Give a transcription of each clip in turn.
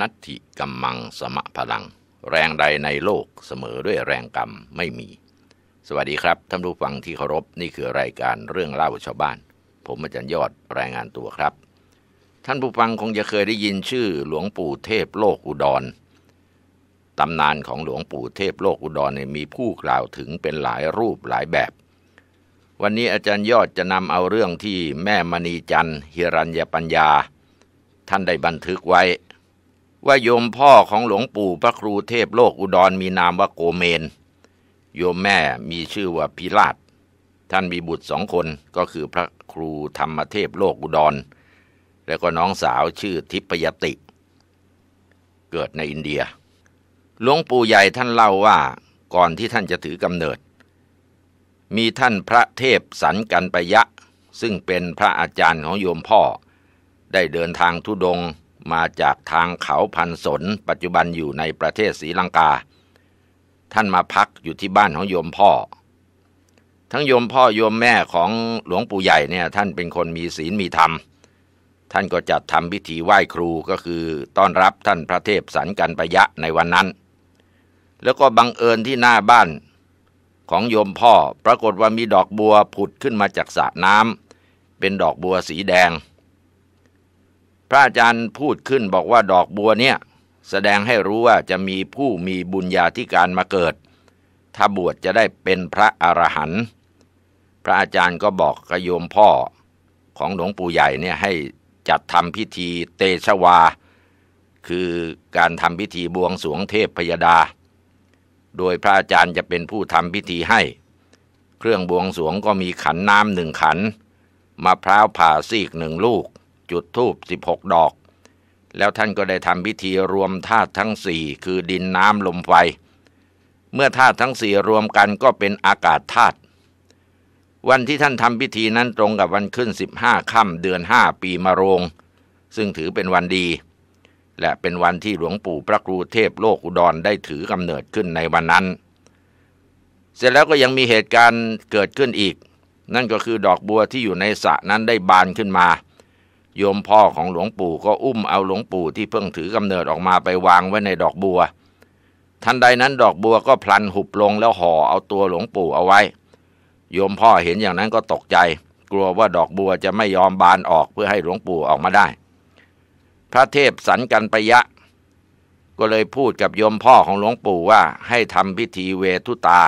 นัตถิกัมมังสมะพลัง แรงใดในโลกเสมอด้วยแรงกรรมไม่มี สวัสดีครับ ท่านผู้ฟังที่เคารพนี่คือรายการเรื่องเล่าชาวบ้าน ผมอาจารย์ยอดรายงานตัวครับ ท่านผู้ฟังคงจะเคยได้ยินชื่อหลวงปู่เทพโลกอุดรตำนานของหลวงปู่เทพโลกอุดรมีผู้กล่าวถึงเป็นหลายรูปหลายแบบ วันนี้อาจารย์ยอดจะนำเอาเรื่องที่แม่มณีจันทร์ฮิรัญญปัญญา ท่านได้บันทึกไว้ว่าโยมพ่อของหลวงปู่พระครูเทพโลกอุดรมีนามว่าโกเมน โยมแม่มีชื่อว่าพิราชท่านมีบุตรสองคนก็คือพระครูธรรมเทพโลกอุดร แล้วก็น้องสาวชื่อทิพยติ เกิดในอินเดียหลวงปู่ใหญ่ท่านเล่าว่าก่อนที่ท่านจะถือกำเนิด มีท่านพระเทพสันกันปยะ ซึ่งเป็นพระอาจารย์ของโยมพ่อได้เดินทางทุดงมาจากทางเขาพันสนปัจจุบันอยู่ในประเทศศรีลังกา ท่านมาพักอยู่ที่บ้านของโยมพ่อ ทั้งโยมพ่อโยมแม่ของหลวงปู่ใหญ่เนี่ยท่านเป็นคนมีศีลมีธรรมท่านก็จัดทำพิธีไหว้ครูก็คือต้อนรับท่านพระเทพสันกันปะยะในวันนั้น แล้วก็บังเอิญที่หน้าบ้านของโยมพ่อปรากฏว่ามีดอกบัวผุดขึ้นมาจากสระน้ำเป็นดอกบัวสีแดงพระอาจารย์พูดขึ้นบอกว่าดอกบัวเนี่ยแสดงให้รู้ว่าจะมีผู้มีบุญญาธิการมาเกิด ถ้าบวชจะได้เป็นพระอรหันต์พระอาจารย์ก็บอกกระโยมพ่อของหลวงปู่ใหญ่เนี่ยให้จัดทำพิธีเตชวา คือการทำพิธีบวงสวงเทพพยดา โดยพระอาจารย์จะเป็นผู้ทำพิธีให้ เครื่องบวงสวงก็มีขันน้ำหนึ่งขันมะพร้าวผ่าซีกหนึ่งลูกจุดธูปสิบหกดอก แล้วท่านก็ได้ทำพิธีรวมธาตุทั้งสี่คือดินน้ำลมไฟ เมื่อธาตุทั้งสี่รวมกันก็เป็นอากาศธาตุวันที่ท่านทำพิธีนั้นตรงกับวันขึ้นสิบห้าค่ำเดือนห้าปีมะโรง ซึ่งถือเป็นวันดี และเป็นวันที่หลวงปู่พระครูเทพโลกอุดรได้ถือกำเนิดขึ้นในวันนั้น เสร็จแล้วก็ยังมีเหตุการณ์เกิดขึ้นอีก นั่นก็คือดอกบัวที่อยู่ในสระนั้นได้บานขึ้นมาโยมพ่อของหลวงปู่ก็อุ้มเอาหลวงปู่ที่เพิ่งถือกำเนิดออกมาไปวางไว้ในดอกบัว ทันใดนั้นดอกบัวก็พลันหุบลงแล้วห่อเอาตัวหลวงปู่เอาไว้ โยมพ่อเห็นอย่างนั้นก็ตกใจ กลัวว่าดอกบัวจะไม่ยอมบานออกเพื่อให้หลวงปู่ออกมาได้ พระเทพสันกันปยะ ก็เลยพูดกับโยมพ่อของหลวงปู่ว่าให้ทำพิธีเวทุตา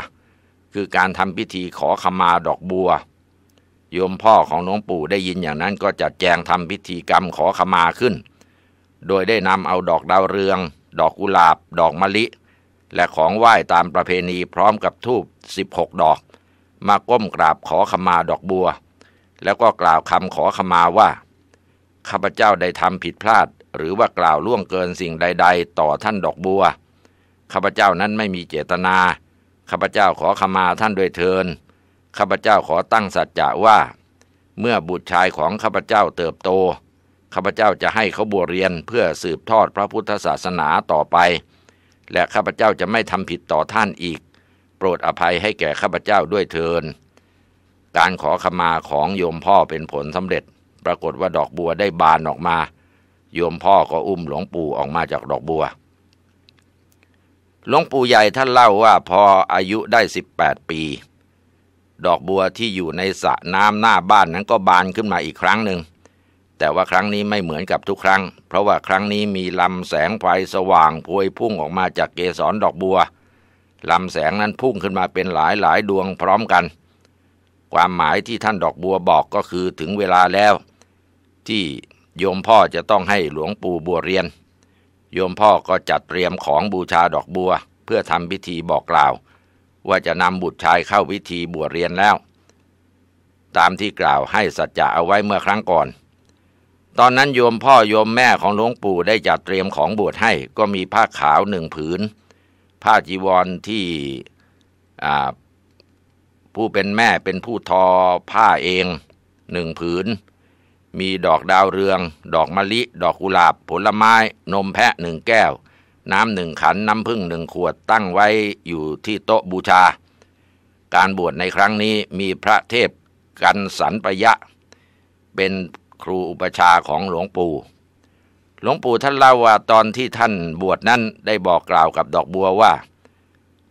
คือการทำพิธีขอขมาดอกบัวโยมพ่อของหลวงปู่ได้ยินอย่างนั้นก็จัดแจงทำพิธีกรรมขอขมาขึ้น โดยได้นำเอาดอกดาวเรือง ดอกกุหลาบ ดอกมะลิ และของไหว้ตามประเพณีพร้อมกับทูบ16 ดอก มาก้มกราบขอขมาดอกบัว แล้วก็กล่าวคำขอขมาว่าข้าพเจ้าได้ทำผิดพลาด หรือว่ากล่าวล่วงเกินสิ่งใดๆ ต่อท่านดอกบัวข้าพเจ้านั้นไม่มีเจตนาข้าพเจ้าขอขมาท่านด้วยเทินข้าพเจ้าขอตั้งสัจจะว่า เมื่อบุตรชายของข้าพเจ้าเติบโตข้าพเจ้าจะให้เขาบวชเรียนเพื่อสืบทอดพระพุทธศาสนาต่อไป และข้าพเจ้าจะไม่ทำผิดต่อท่านอีก โปรดอภัยให้แก่ข้าพเจ้าด้วยเทินการขอขมาของโยมพ่อเป็นผลสำเร็จ ปรากฏว่าดอกบัวได้บานออกมา โยมพ่อก็อุ้มหลวงปู่ออกมาจากดอกบัวหลวงปู่ใหญ่ท่านเล่าว่าพออายุได้18ปีดอกบัวที่อยู่ในสระน้ำหน้าบ้านนั้นก็บานขึ้นมาอีกครั้งหนึ่งแต่ว่าครั้งนี้ไม่เหมือนกับทุกครั้งเพราะว่าครั้งนี้มีลำแสงไฟสว่างพวยพุ่งออกมาจากเกสรดอกบัวลำแสงนั้นพุ่งขึ้นมาเป็นหลายหลายดวงพร้อมกัน ความหมายที่ท่านดอกบัวบอกก็คือถึงเวลาแล้ว ที่โยมพ่อจะต้องให้หลวงปู่บัวเรียน โยมพ่อก็จัดเตรียมของบูชาดอกบัว เพื่อทำพิธีบอกกล่าวว่าจะนำบุตรชายเข้าวิธีบวชเรียนแล้ว ตามที่กล่าวให้สัจจะเอาไว้เมื่อครั้งก่อน ตอนนั้นโยมพ่อโยมแม่ของหลวงปู่ได้จัดเตรียมของบวชให้ ก็มีผ้าขาวหนึ่งผืน ผ้าจีวรที่ผู้เป็นแม่เป็นผู้ทอผ้าเองหนึ่งผืน มีดอกดาวเรือง ดอกมะลิ ดอกกุหลาบผลไม้ นมแพะหนึ่งแก้วน้ำหนึ่งขันน้ำพึ่งหนึ่งขวดตั้งไว้อยู่ที่โต๊ะบูชา การบวชในครั้งนี้มีพระเทพกันสันปะยะ เป็นครูอุปชาของหลวงปู่ หลวงปู่ท่านเล่าว่าตอนที่ท่านบวชนั้นได้บอกกล่าวกับดอกบัวว่า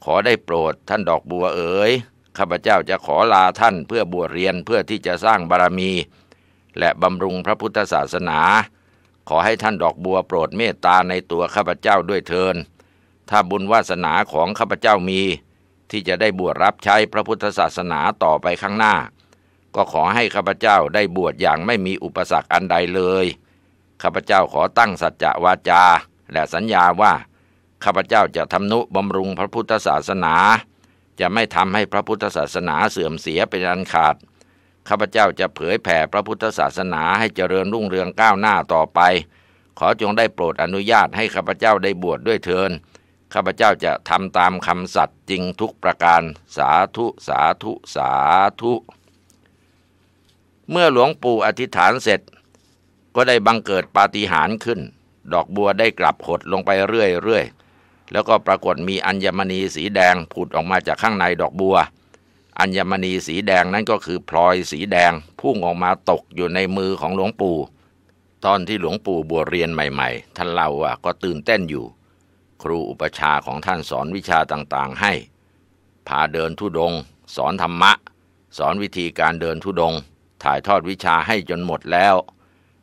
ขอได้โปรดท่านดอกบัวเอ๋ยข้าพเจ้าจะขอลาท่านเพื่อบวชเรียนเพื่อที่จะสร้างบารมี และบำรุงพระพุทธศาสนาขอให้ท่านดอกบัวโปรดเมตตาในตัวข้าพเจ้าด้วยเทินถ้าบุญวาสนาของข้าพเจ้ามี ที่จะได้บวชรับใช้พระพุทธศาสนาต่อไปข้างหน้า ก็ขอให้ข้าพเจ้าได้บวชอย่างไม่มีอุปสรรคอันใดเลย ข้าพเจ้าขอตั้งสัจจะวาจาและสัญญาว่าข้าพเจ้าจะทำนุบำรุงพระพุทธศาสนา จะไม่ทำให้พระพุทธศาสนาเสื่อมเสียเป็นอันขาดข้าพเจ้าจะเผยแผ่พระพุทธศาสนาให้เจริญรุ่งเรืองก้าวหน้าต่อไป ขอจงได้โปรดอนุญาตให้ข้าพเจ้าได้บวชดด้วยเทินข้าพเจ้าจะทำตามคำสัตย์จริงทุกประการสาธุสาธุสาธุเมื่อหลวงปู่อธิษฐานเสร็จ ก็ได้บังเกิดปาฏิหาริย์ขึ้น ดอกบัวได้กลับหดลงไปเรื่อยๆแล้วก็ปรากฏมีอัญมณีสีแดงผุดออกมาจากข้างในดอกบัวอัญมณีสีแดงนั่นก็คือพลอยสีแดงพุ่งออกมาตกอยู่ในมือของหลวงปู่ตอนที่หลวงปู่บวชเรียนใหม่ๆ ท่านเล่าว่าก็ตื่นเต้นอยู่ ครูอุปชาของท่านสอนวิชาต่างๆให้พาเดินทุดงสอนธรรมะ สอนวิธีการเดินทุดงถ่ายทอดวิชาให้จนหมดแล้ว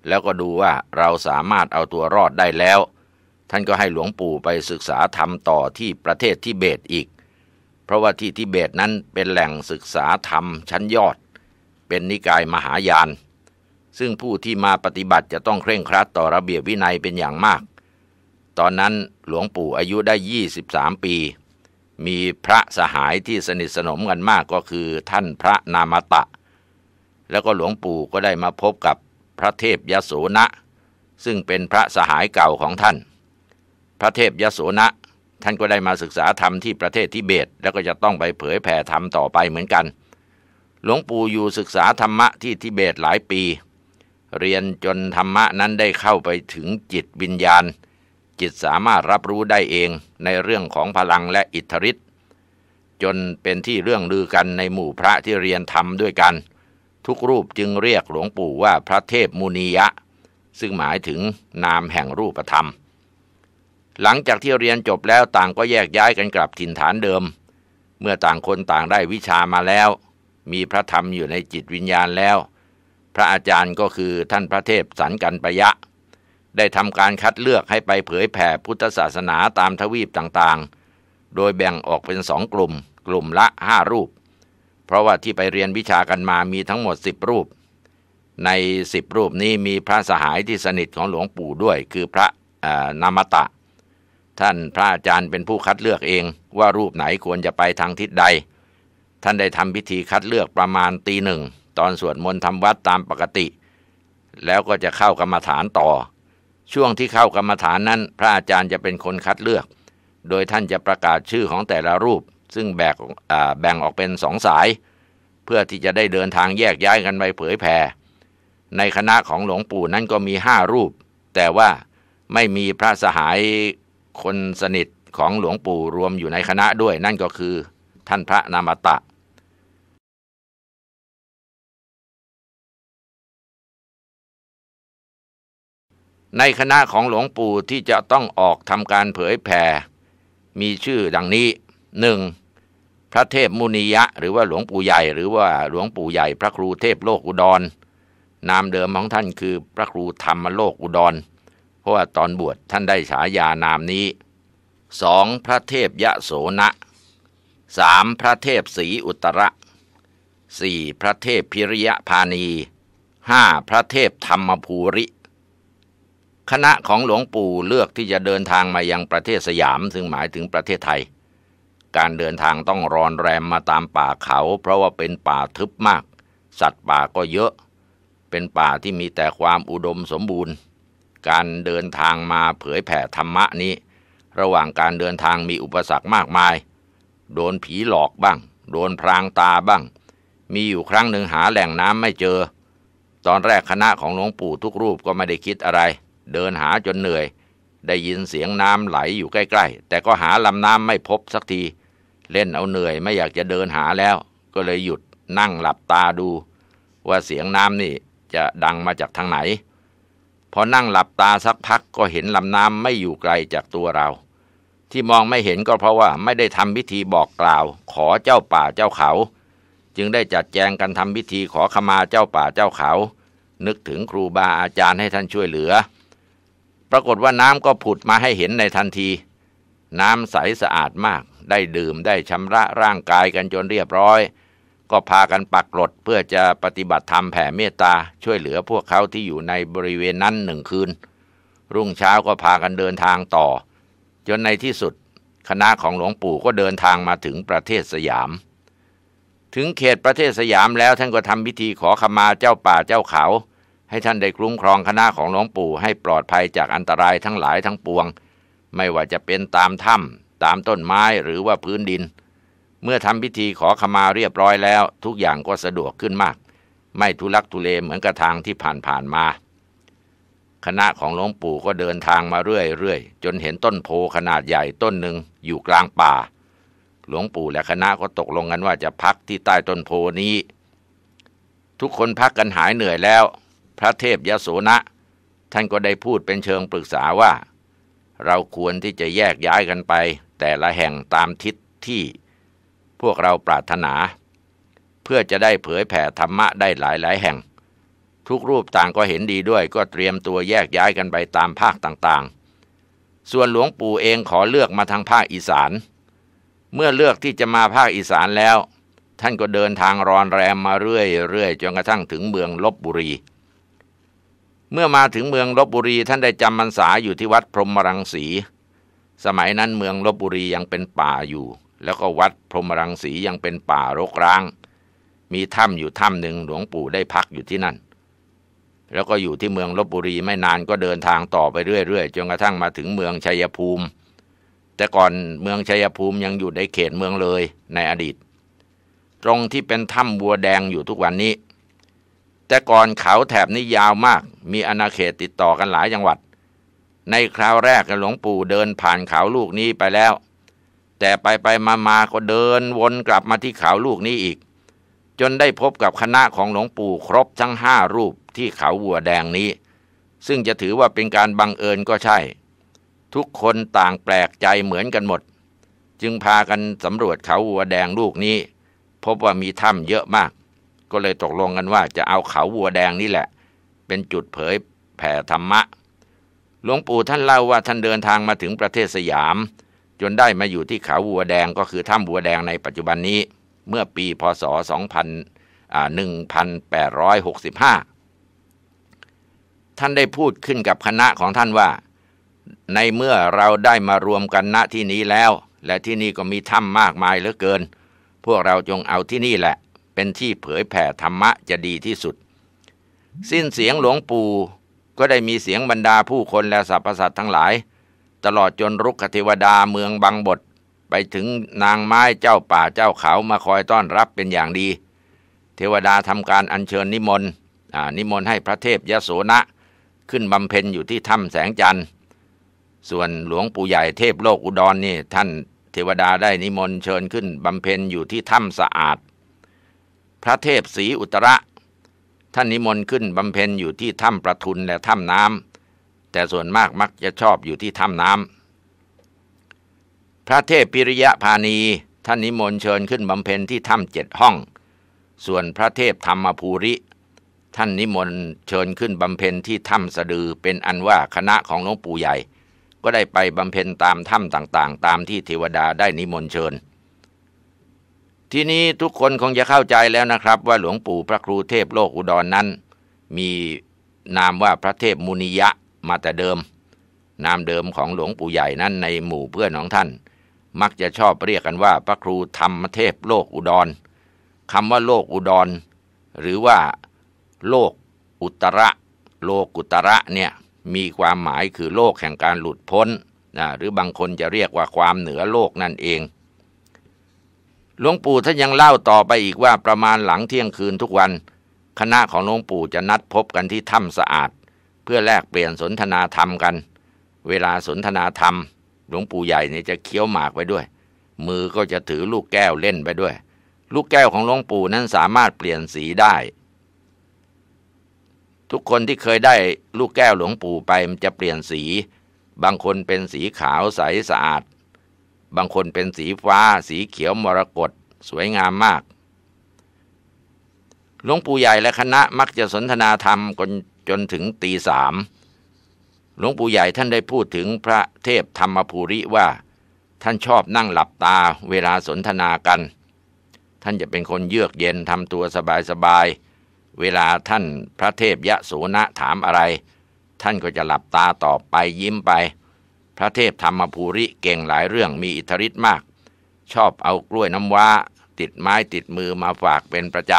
แล้วก็ดูว่าเราสามารถเอาตัวรอดได้แล้ว ท่านก็ให้หลวงปู่ไปศึกษาธรรมต่อที่ประเทศทิเบตอีกเพราะว่าที่ทิเบตนั้นเป็นแหล่งศึกษาธรรมชั้นยอด เป็นนิกายมหายาน ซึ่งผู้ที่มาปฏิบัติจะต้องเคร่งครัดต่อระเบียบวินัยเป็นอย่างมาก ตอนนั้นหลวงปู่อายุได้23 ปี มีพระสหายที่สนิทสนมกันมากก็คือท่านพระนามตะ แล้วก็หลวงปู่ก็ได้มาพบกับพระเทพยโสนะซึ่งเป็นพระสหายเก่าของท่าน พระเทพยโสนะท่านก็ได้มาศึกษาธรรมที่ประเทศทิเบตแล้วก็จะต้องไปเผยแผ่ธรรมต่อไปเหมือนกัน หลวงปู่อยู่ศึกษาธรรมะที่ทิเบตหลายปี เรียนจนธรรมะนั้นได้เข้าไปถึงจิตวิญญาณ จิตสามารถรับรู้ได้เองในเรื่องของพลังและอิทธิฤทธิ์จนเป็นที่เรื่องลือกันในหมู่พระที่เรียนธรรมด้วยกัน ทุกรูปจึงเรียกหลวงปู่ว่าพระเทพมุนียะซึ่งหมายถึงนามแห่งรูปธรรมหลังจากที่เรียนจบแล้วต่างก็แยกย้ายกันกลับถิ่นฐานเดิม เมื่อต่างคนต่างได้วิชามาแล้ว มีพระธรรมอยู่ในจิตวิญญาณแล้ว พระอาจารย์ก็คือท่านพระเทพสันกันปยะ ได้ทำการคัดเลือกให้ไปเผยแผ่พุทธศาสนาตามทวีปต่างๆ โดยแบ่งออกเป็นสองกลุ่มกลุ่มละห้ารูป เพราะว่าที่ไปเรียนวิชากันมามีทั้งหมดสิบรูปในสิบรูปนี้มีพระสหายที่สนิทของหลวงปู่ด้วย คือพระนามตะท่านพระอาจารย์เป็นผู้คัดเลือกเอง ว่ารูปไหนควรจะไปทางทิศใด ท่านได้ทำพิธีคัดเลือกประมาณตีหนึ่งตอนสวดมนต์ทำวัดตามปกติ แล้วก็จะเข้ากรรมฐานต่อ ช่วงที่เข้ากรรมฐานนั้น พระอาจารย์จะเป็นคนคัดเลือก โดยท่านจะประกาศชื่อของแต่ละรูป ซึ่งแบแบ่งออกเป็นสองสาย เพื่อที่จะได้เดินทางแยกย้ายกันไปเผยแผ่ในคณะของหลวงปู่นั้นก็มีห้ารูป แต่ว่าไม่มีพระสหายคนสนิทของหลวงปู่รวมอยู่ในคณะด้วยนั่นก็คือ ท่านพระนามตะ ในคณะของหลวงปู่ที่จะต้องออกทำการเผยแผ่มีชื่อดังนี้หนึ่งพระเทพมุนียะหรือว่าหลวงปู่ใหญ่หรือว่าหลวงปู่ใหญ่พระครูเทพโลกอุดร นามเดิมของท่านคือพระครูธรรมโลกอุดรราะว่าตอนบวชท่านได้ฉายานามนี้สองพระเทพยะโสนะสามพระเทพศรีอุตระสี่พระเทพพิริยพานีห้าพระเทพธรรมภูริ คณะของหลวงปู่เลือกที่จะเดินทางมายังประเทศสยามซึ่งหมายถึงประเทศไทย การเดินทางต้องรอนแรมมาตามป่าเขาเพราะว่าเป็นป่าทึบมาก สัตว์ป่าก็เยอะ เป็นป่าที่มีแต่ความอุดมสมบูรณ์การเดินทางมาเผยแผ่ธรรมะนี้ ระหว่างการเดินทางมีอุปสรรคมากมาย โดนผีหลอกบ้าง โดนพรางตาบ้าง มีอยู่ครั้งหนึ่งหาแหล่งน้ำไม่เจอ ตอนแรกคณะของหลวงปู่ทุกรูปก็ไม่ได้คิดอะไร เดินหาจนเหนื่อย ได้ยินเสียงน้ำไหลอยู่ใกล้ ๆ แต่ก็หาลำน้ำไม่พบสักที เล่นเอาเหนื่อยไม่อยากจะเดินหาแล้ว ก็เลยหยุดนั่งหลับตาดู ว่าเสียงน้ำนี่จะดังมาจากทางไหนพอนั่งหลับตาสักพักก็เห็นลำน้ำไม่อยู่ไกลจากตัวเรา ที่มองไม่เห็นก็เพราะว่าไม่ได้ทำพิธีบอกกล่าว ขอเจ้าป่าเจ้าเขา จึงได้จัดแจงกันทำพิธีขอขมาเจ้าป่าเจ้าเขา นึกถึงครูบาอาจารย์ให้ท่านช่วยเหลือ ปรากฏว่าน้ำก็ผุดมาให้เห็นในทันที น้ำใสสะอาดมาก ได้ดื่มได้ชำระร่างกายกันจนเรียบร้อยก็พากันปักหลดเพื่อจะปฏิบัติธรรมแผ่เมตตาช่วยเหลือพวกเขาที่อยู่ในบริเวณนั้นหนึ่งคืน รุ่งเช้าก็พากันเดินทางต่อ จนในที่สุด คณะของหลวงปู่ก็เดินทางมาถึงประเทศสยาม ถึงเขตประเทศสยามแล้วท่านก็ทำพิธีขอขมาเจ้าป่าเจ้าเขา ให้ท่านได้คุ้มครองคณะของหลวงปู่ให้ปลอดภัยจากอันตรายทั้งหลายทั้งปวง ไม่ว่าจะเป็นตามถ้ำตามต้นไม้หรือว่าพื้นดินเมื่อทำพิธีขอขมาเรียบร้อยแล้ว ทุกอย่างก็สะดวกขึ้นมาก ไม่ทุลักทุเลเหมือนกระทางที่ผ่านๆมา คณะของหลวงปู่ก็เดินทางมาเรื่อยๆจนเห็นต้นโพขนาดใหญ่ต้นหนึ่งอยู่กลางป่า หลวงปู่และคณะก็ตกลงกันว่าจะพักที่ใต้ต้นโพนี้ ทุกคนพักกันหายเหนื่อยแล้ว พระเทพยโสนะ ท่านก็ได้พูดเป็นเชิงปรึกษาว่า เราควรที่จะแยกย้ายกันไป แต่ละแห่งตามทิศที่พวกเราปรารถนา เพื่อจะได้เผยแผ่ธรรมะได้หลายหลายแห่ง ทุกรูปต่างก็เห็นดีด้วยก็เตรียมตัวแยกย้ายกันไปตามภาคต่างๆ ส่วนหลวงปู่เองขอเลือกมาทางภาคอีสาน เมื่อเลือกที่จะมาภาคอีสานแล้ว ท่านก็เดินทางรอนแรมมาเรื่อยๆจนกระทั่งถึงเมืองลบบุรี เมื่อมาถึงเมืองลบบุรี ท่านได้จำพรรษาอยู่ที่วัดพรหมรังสีสมัยนั้นเมืองลบบุรียังเป็นป่าอยู่แล้วก็วัดพรหมรังสี ยังเป็นป่ารกร้าง มีถ้ำอยู่ถ้ำหนึ่งหลวงปู่ได้พักอยู่ที่นั่น แล้วก็อยู่ที่เมืองลบบุรีไม่นานก็เดินทางต่อไปเรื่อยๆจนกระทั่งมาถึงเมืองชัยภูมิ แต่ก่อนเมืองชัยภูมิยังอยู่ในเขตเมืองเลยในอดีต ตรงที่เป็นถ้ำบัวแดงอยู่ทุกวันนี้ แต่ก่อนเขาแถบนี้ยาวมาก มีอาณาเขตติดต่อกันหลายจังหวัด ในคราวแรกหลวงปู่เดินผ่านเขาลูกนี้ไปแล้วแต่ไปไปมามาก็เดินวนกลับมาที่เขาลูกนี้อีก จนได้พบกับคณะของหลวงปู่ครบทั้งห้ารูปที่เขาวัวแดงนี้ ซึ่งจะถือว่าเป็นการบังเอิญก็ใช่ ทุกคนต่างแปลกใจเหมือนกันหมด จึงพากันสำรวจเขาวัวแดงลูกนี้ พบว่ามีถ้ำเยอะมาก ก็เลยตกลงกันว่าจะเอาเขาวัวแดงนี่แหละ เป็นจุดเผยแผ่ธรรมะ หลวงปู่ท่านเล่าว่าท่านเดินทางมาถึงประเทศสยามจนได้มาอยู่ที่เขาวัวแดงก็คือถ้ำวัวแดงในปัจจุบันนี้ เมื่อปีพศ1865 ท่านได้พูดขึ้นกับคณะของท่านว่า ในเมื่อเราได้มารวมกันณที่นี้แล้ว และที่นี่ก็มีถ้ำมากมายเหลือเกิน พวกเราจงเอาที่นี่แหละ เป็นที่เผยแผ่ธรรมะจะดีที่สุด สิ้นเสียงหลวงปู่ก็ได้มีเสียงบรรดาผู้คนและสรรพสัตว์ทั้งหลายตลอดจนรุกขเทวดาเมืองบางบท ไปถึงนางไม้เจ้าป่าเจ้าเขามาคอยต้อนรับเป็นอย่างดี เทวดาทำการอัญเชิญนิมนต์นิมนต์ให้พระเทพยโสนะ ขึ้นบำเพ็ญอยู่ที่ถ้ำแสงจันทร์ ส่วนหลวงปู่ใหญ่เทพโลกอุดรนนี่ ท่านเทวดาได้นิมนต์เชิญขึ้นบำเพ็ญอยู่ที่ถ้ำสะอาด พระเทพศรีอุตระ ท่านนิมนต์ขึ้นบำเพ็ญอยู่ที่ถ้ำประทุนและถ้ำน้ำแต่ส่วนมากมักจะชอบอยู่ที่ถ้ำน้ำพระเทพปิริยะพาณีท่านนิมนต์เชิญขึ้นบำเพ็ญที่ถ้ำเจ็ดห้อง ส่วนพระเทพธรรมภูริ ท่านนิมนต์เชิญขึ้นบำเพ็ญที่ถ้ำสะดือเป็นอันว่าคณะของหลวงปู่ใหญ่ ก็ได้ไปบำเพ็ญตามถ้ำต่าง ๆ ตามที่เทวดาได้นิมนต์เชิญ ที่นี้ทุกคนคงจะเข้าใจแล้วนะครับ ว่าหลวงปู่พระครูเทพโลกอุดรนนั้น มีนามว่าพระเทพมุนิยะมาแต่เดิมนามเดิมของหลวงปู่ใหญ่นั้นในหมู่เพื่อนของท่าน มักจะชอบเรียกกันว่าพระครูธรรมเทพโลกอุดรคำว่าโลกอุดร หรือว่าโลกอุตระ โลกุตระเนี่ยมีความหมายคือโลกแห่งการหลุดพ้นนะหรือบางคนจะเรียกว่าความเหนือโลกนั่นเองหลวงปู่ท่านยังเล่าต่อไปอีกว่าประมาณหลังเที่ยงคืนทุกวัน คณะของหลวงปู่จะนัดพบกันที่ถ้ำสะอาดพื่อแลกเปลี่ยนสนทนาธรรมกัน เวลาสนทนาธรรมหลวงปู่ใหญ่นี่จะเคี้ยวหมากไปด้วย มือก็จะถือลูกแก้วเล่นไปด้วย ลูกแก้วของหลวงปู่นั้นสามารถเปลี่ยนสีได้ ทุกคนที่เคยได้ลูกแก้วหลวงปู่ไปมันจะเปลี่ยนสี บางคนเป็นสีขาวใสสะอาด บางคนเป็นสีฟ้าสีเขียวมรกตสวยงามมาก หลวงปู่ใหญ่และคณะมักจะสนทนาธรรมกันจนถึงตีสาม หลวงปู่ใหญ่ท่านได้พูดถึงพระเทพธรรมภูริว่า ท่านชอบนั่งหลับตาเวลาสนทนากัน ท่านจะเป็นคนเยือกเย็นทำตัวสบายสบาย เวลาท่านพระเทพยะโสนะถามอะไร ท่านก็จะหลับตาตอบไปยิ้มไป พระเทพธรรมภูริ เก่งหลายเรื่องมีอิทธิฤทธิ์มาก ชอบเอากล้วยน้ำว้าติดไม้ติดมือมาฝากเป็นประจ